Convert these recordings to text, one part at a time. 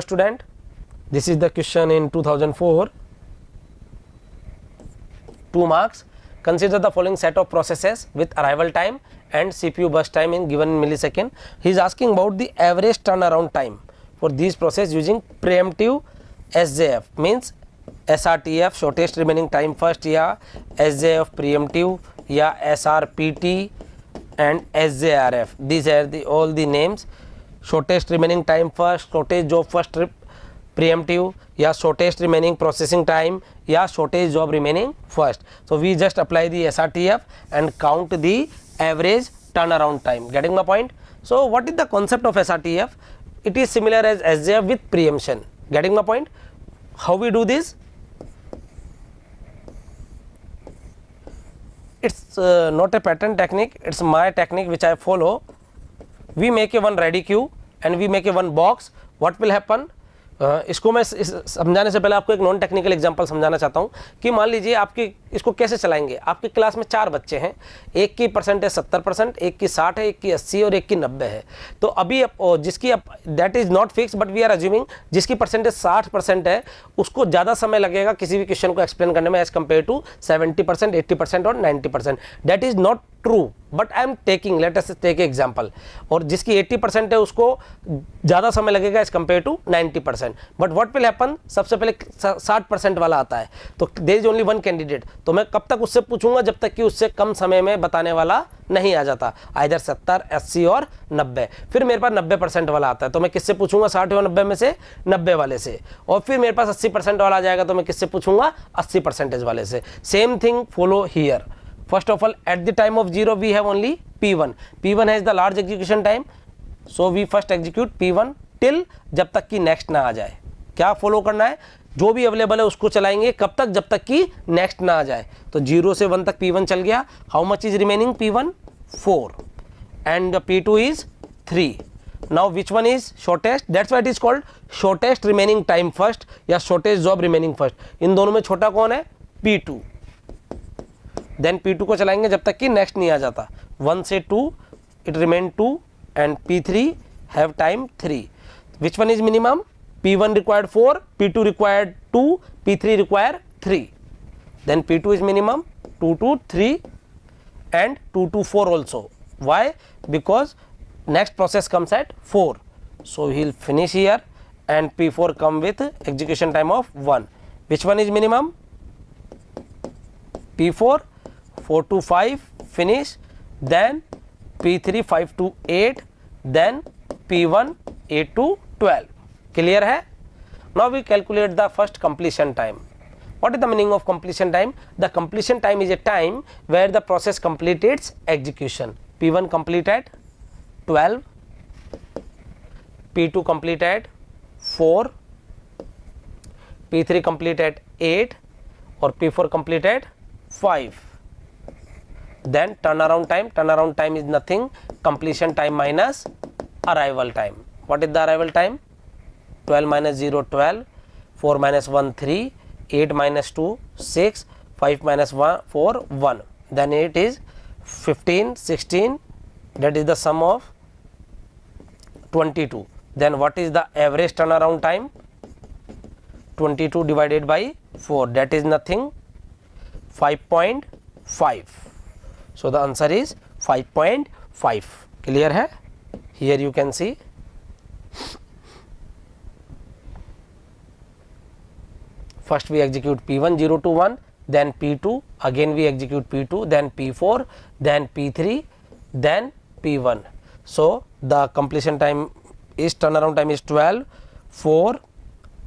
dear student this is the question in 2004 2 marks consider the following set of processes with arrival time and cpu burst time in given millisecond he is asking about the average turnaround time for these process using preemptive sjf means srtf shortest remaining time first या sjf preemptive या srpt and sjrf these are the all the names shortest remaining time first shortest job first preemptive yeah shortest remaining processing time yeah shortest job remaining first so we just apply the srtf and count the average turnaround time getting my point so what is the concept of srtf it is similar as SJF with preemption getting my point how we do this it's uh, not a pattern technique it's my technique which i follow we make a one queue and we make a one box what will happen Uh, इसको मैं इस समझाने से पहले आपको एक non technical example समझाना चाहता हूँ कि मान लीजिए आपके इसको कैसे चलाएंगे आपके क्लास में चार बच्चे हैं एक की परसेंटेज सत्तर परसेंट एक की साठ है एक की अस्सी और एक की नब्बे है तो अभी अप, जिसकी that is not fix but we are assuming जिसकी परसेंटेज साठ परसेंट है उसको ज़्यादा समय लगेगा किसी भी क्वेश्चन को एक्सप्लेन करने में as compare to seventy percent eighty percent और ninety percent that is not true but I am taking latest take example और जिसकी 80 परसेंट है उसको ज़्यादा समय लगेगा as compare to 90 percent but what will happen सबसे पहले 60 परसेंट वाला आता है तो there is only one candidate तो मैं कब तक उससे पूछूंगा जब तक कि उससे कम समय में बताने वाला नहीं आ जाता आइधर सत्तर अस्सी और नब्बे फिर मेरे पास नब्बे परसेंट वाला आता है तो मैं किससे पूछूंगा साठ और नब्बे में से नब्बे वाले से और फिर मेरे पास अस्सी परसेंट वाला आ जाएगा तो मैं किससे पूछूंगा अस्सी परसेंटेज वाले से same thing follow here first of all at the time of 0 we have only p1 p1 has the large execution time so we first execute p1 till जब तक कि next ना आ जाए क्या follow करना है जो भी अवेलेबल है उसको चलाएंगे कब तक जब तक कि नेक्स्ट ना आ जाए तो जीरो से वन तक पी वन चल गया how much is remaining P one four and P two is three now which one is shortest that's what is called shortest remaining time first या शॉर्टेस्ट जॉब रिमेनिंग फर्स्ट इन दोनों में छोटा कौन है P two then P two को चलाएंगे जब तक कि नेक्स्ट नहीं आ जाता वन से two it remain two and P three have time three which one is minimum P one required four P two required two P three require three then P two is minimum two to three and two to four also why because next process comes at four so he finish here and P four come with execution time of one which one is minimum P four four to five finish then P three five to eight then P one eight to twelve clear है now we calculate the first completion time what is the meaning of completion time the completion time is a time where the process completes its execution p1 complete at 12 p2 complete at 4 p3 complete at 8 or p4 complete at 5 then turnaround time turnaround time is nothing completion time minus arrival time what is the arrival time 12 minus 0 12 4 minus 1 3 8 minus 2 6 5 minus 1 4 1 then it is 15 16 that is the sum of 22 then what is the average turnaround time 22 divided by 4 that is nothing 5.5 so, the answer is 5.5 clear hai here you can see first we execute P1 0 to 1 then P2 again we execute P2 then P4 then P3 then P1. So, the completion time is turnaround time is 12 4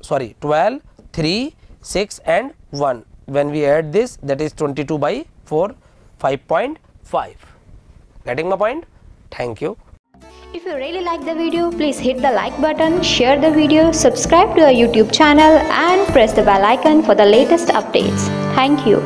sorry 12 3 6 and 1 when we add this that is 22 by 4 5.5 getting my point thank you if you really like the video please hit the like button share the video subscribe to our youtube channel and press the bell icon for the latest updates thank you